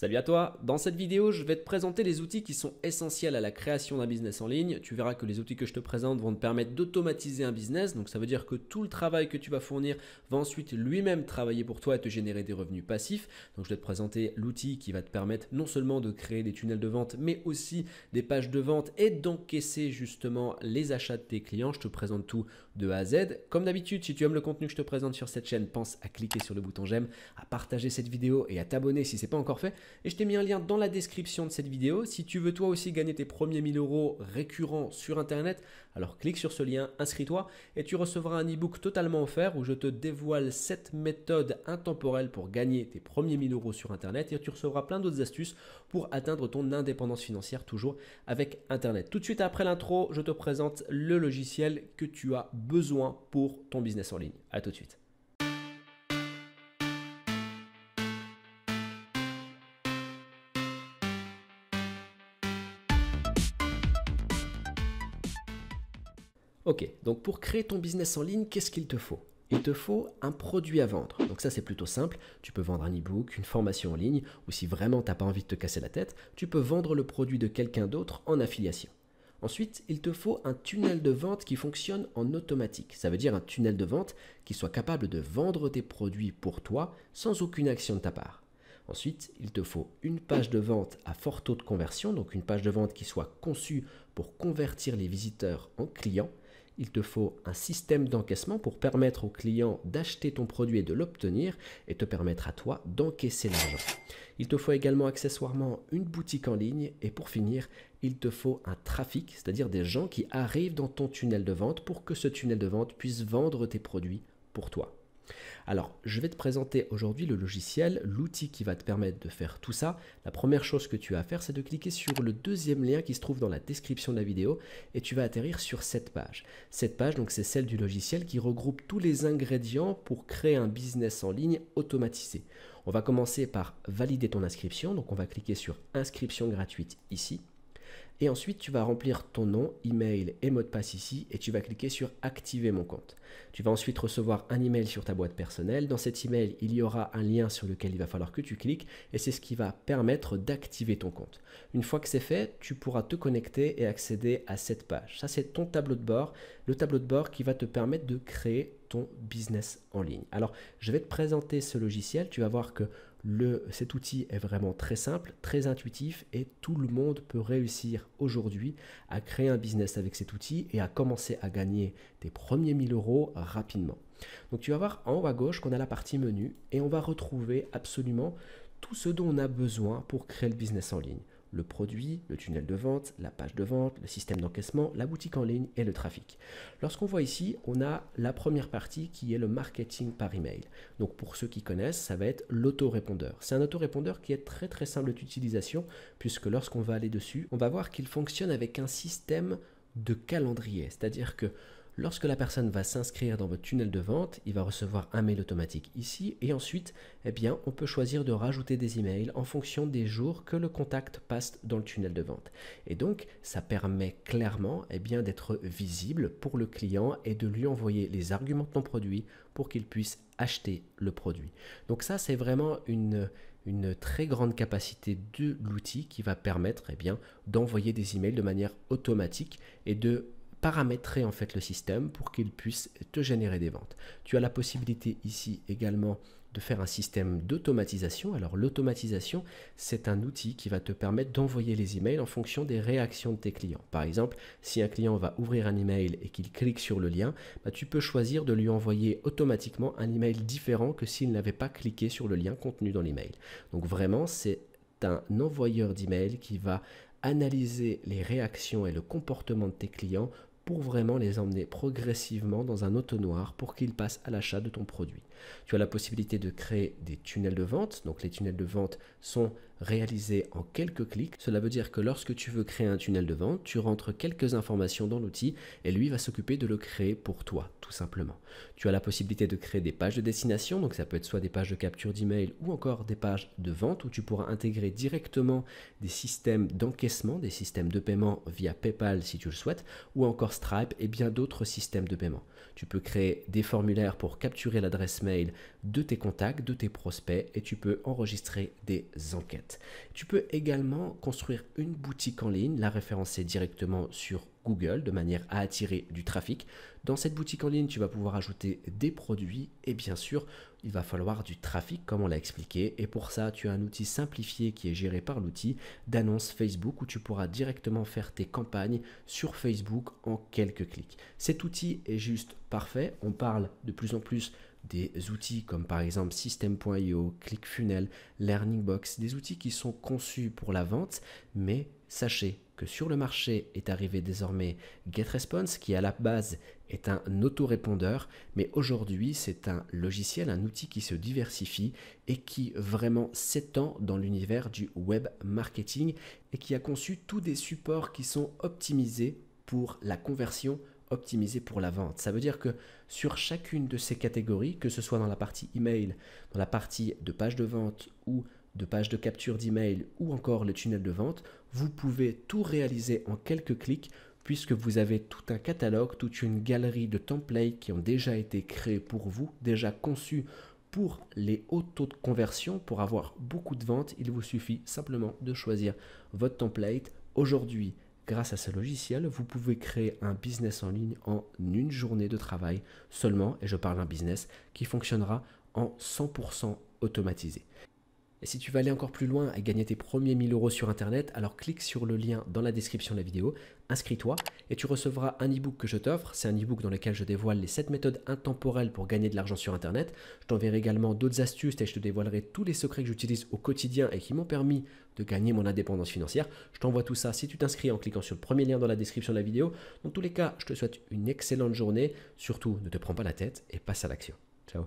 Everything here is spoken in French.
Salut à toi Dans cette vidéo, je vais te présenter les outils qui sont essentiels à la création d'un business en ligne. Tu verras que les outils que je te présente vont te permettre d'automatiser un business. Donc ça veut dire que tout le travail que tu vas fournir va ensuite lui-même travailler pour toi et te générer des revenus passifs. Donc je vais te présenter l'outil qui va te permettre non seulement de créer des tunnels de vente, mais aussi des pages de vente et d'encaisser justement les achats de tes clients. Je te présente tout de A à Z. Comme d'habitude, si tu aimes le contenu que je te présente sur cette chaîne, pense à cliquer sur le bouton j'aime, à partager cette vidéo et à t'abonner si ce n'est pas encore fait. Et je t'ai mis un lien dans la description de cette vidéo. Si tu veux toi aussi gagner tes premiers 1000 euros récurrents sur Internet, alors clique sur ce lien, inscris-toi et tu recevras un e-book totalement offert où je te dévoile cette méthode intemporelle pour gagner tes premiers 1000 euros sur Internet et tu recevras plein d'autres astuces pour atteindre ton indépendance financière toujours avec Internet. Tout de suite après l'intro, je te présente le logiciel que tu as besoin pour ton business en ligne. À tout de suite. Ok, donc pour créer ton business en ligne, qu'est-ce qu'il te faut il te faut un produit à vendre. Donc ça c'est plutôt simple, tu peux vendre un e-book, une formation en ligne, ou si vraiment tu t'as pas envie de te casser la tête, tu peux vendre le produit de quelqu'un d'autre en affiliation. Ensuite, il te faut un tunnel de vente qui fonctionne en automatique. Ça veut dire un tunnel de vente qui soit capable de vendre tes produits pour toi sans aucune action de ta part. Ensuite, il te faut une page de vente à fort taux de conversion, donc une page de vente qui soit conçue pour convertir les visiteurs en clients il te faut un système d'encaissement pour permettre aux clients d'acheter ton produit et de l'obtenir et te permettre à toi d'encaisser l'argent. Il te faut également accessoirement une boutique en ligne et pour finir, il te faut un trafic, c'est-à-dire des gens qui arrivent dans ton tunnel de vente pour que ce tunnel de vente puisse vendre tes produits pour toi. Alors, je vais te présenter aujourd'hui le logiciel, l'outil qui va te permettre de faire tout ça. La première chose que tu as à faire, c'est de cliquer sur le deuxième lien qui se trouve dans la description de la vidéo et tu vas atterrir sur cette page. Cette page, donc, c'est celle du logiciel qui regroupe tous les ingrédients pour créer un business en ligne automatisé. On va commencer par valider ton inscription, donc on va cliquer sur inscription gratuite ici. Et ensuite, tu vas remplir ton nom, email et mot de passe ici et tu vas cliquer sur Activer mon compte. Tu vas ensuite recevoir un email sur ta boîte personnelle. Dans cet email, il y aura un lien sur lequel il va falloir que tu cliques et c'est ce qui va permettre d'activer ton compte. Une fois que c'est fait, tu pourras te connecter et accéder à cette page. Ça, c'est ton tableau de bord, le tableau de bord qui va te permettre de créer ton business en ligne. Alors, je vais te présenter ce logiciel. Tu vas voir que cet outil est vraiment très simple, très intuitif et tout le monde peut réussir aujourd'hui à créer un business avec cet outil et à commencer à gagner des premiers 1000 euros rapidement. Donc tu vas voir en haut à gauche qu'on a la partie menu et on va retrouver absolument tout ce dont on a besoin pour créer le business en ligne le produit, le tunnel de vente, la page de vente, le système d'encaissement, la boutique en ligne et le trafic. Lorsqu'on voit ici, on a la première partie qui est le marketing par email. Donc pour ceux qui connaissent, ça va être l'autorépondeur. C'est un autorépondeur qui est très très simple d'utilisation puisque lorsqu'on va aller dessus, on va voir qu'il fonctionne avec un système de calendrier, c'est-à-dire que Lorsque la personne va s'inscrire dans votre tunnel de vente, il va recevoir un mail automatique ici et ensuite, eh bien, on peut choisir de rajouter des emails en fonction des jours que le contact passe dans le tunnel de vente. Et donc, ça permet clairement eh bien, d'être visible pour le client et de lui envoyer les arguments de ton produit pour qu'il puisse acheter le produit. Donc ça, c'est vraiment une, une très grande capacité de l'outil qui va permettre eh bien, d'envoyer des emails de manière automatique et de paramétrer en fait le système pour qu'il puisse te générer des ventes. Tu as la possibilité ici également de faire un système d'automatisation. Alors l'automatisation, c'est un outil qui va te permettre d'envoyer les emails en fonction des réactions de tes clients. Par exemple, si un client va ouvrir un email et qu'il clique sur le lien, bah, tu peux choisir de lui envoyer automatiquement un email différent que s'il n'avait pas cliqué sur le lien contenu dans l'email. Donc vraiment, c'est un envoyeur d'email qui va analyser les réactions et le comportement de tes clients vraiment les emmener progressivement dans un auto noir pour qu'ils passent à l'achat de ton produit. Tu as la possibilité de créer des tunnels de vente. Donc les tunnels de vente sont réalisé en quelques clics. Cela veut dire que lorsque tu veux créer un tunnel de vente, tu rentres quelques informations dans l'outil et lui va s'occuper de le créer pour toi, tout simplement. Tu as la possibilité de créer des pages de destination, donc ça peut être soit des pages de capture d'email ou encore des pages de vente où tu pourras intégrer directement des systèmes d'encaissement, des systèmes de paiement via PayPal si tu le souhaites, ou encore Stripe et bien d'autres systèmes de paiement. Tu peux créer des formulaires pour capturer l'adresse mail de tes contacts, de tes prospects et tu peux enregistrer des enquêtes. Tu peux également construire une boutique en ligne, la référencer directement sur Google de manière à attirer du trafic. Dans cette boutique en ligne, tu vas pouvoir ajouter des produits et bien sûr, il va falloir du trafic comme on l'a expliqué. Et pour ça, tu as un outil simplifié qui est géré par l'outil d'annonce Facebook où tu pourras directement faire tes campagnes sur Facebook en quelques clics. Cet outil est juste parfait. On parle de plus en plus des outils comme par exemple System.io, learning LearningBox, des outils qui sont conçus pour la vente, mais Sachez que sur le marché est arrivé désormais GetResponse qui à la base est un autorépondeur, mais aujourd'hui c'est un logiciel, un outil qui se diversifie et qui vraiment s'étend dans l'univers du web marketing et qui a conçu tous des supports qui sont optimisés pour la conversion optimisés pour la vente. Ça veut dire que sur chacune de ces catégories, que ce soit dans la partie email, dans la partie de page de vente ou de pages de capture d'email ou encore le tunnel de vente, vous pouvez tout réaliser en quelques clics puisque vous avez tout un catalogue, toute une galerie de templates qui ont déjà été créés pour vous, déjà conçus pour les hauts taux de conversion, pour avoir beaucoup de ventes, il vous suffit simplement de choisir votre template. Aujourd'hui, grâce à ce logiciel, vous pouvez créer un business en ligne en une journée de travail seulement, et je parle d'un business qui fonctionnera en 100% automatisé. Et si tu veux aller encore plus loin et gagner tes premiers 1000 euros sur Internet, alors clique sur le lien dans la description de la vidéo, inscris-toi et tu recevras un e-book que je t'offre. C'est un e-book dans lequel je dévoile les 7 méthodes intemporelles pour gagner de l'argent sur Internet. Je t'enverrai également d'autres astuces et je te dévoilerai tous les secrets que j'utilise au quotidien et qui m'ont permis de gagner mon indépendance financière. Je t'envoie tout ça si tu t'inscris en cliquant sur le premier lien dans la description de la vidéo. Dans tous les cas, je te souhaite une excellente journée. Surtout, ne te prends pas la tête et passe à l'action. Ciao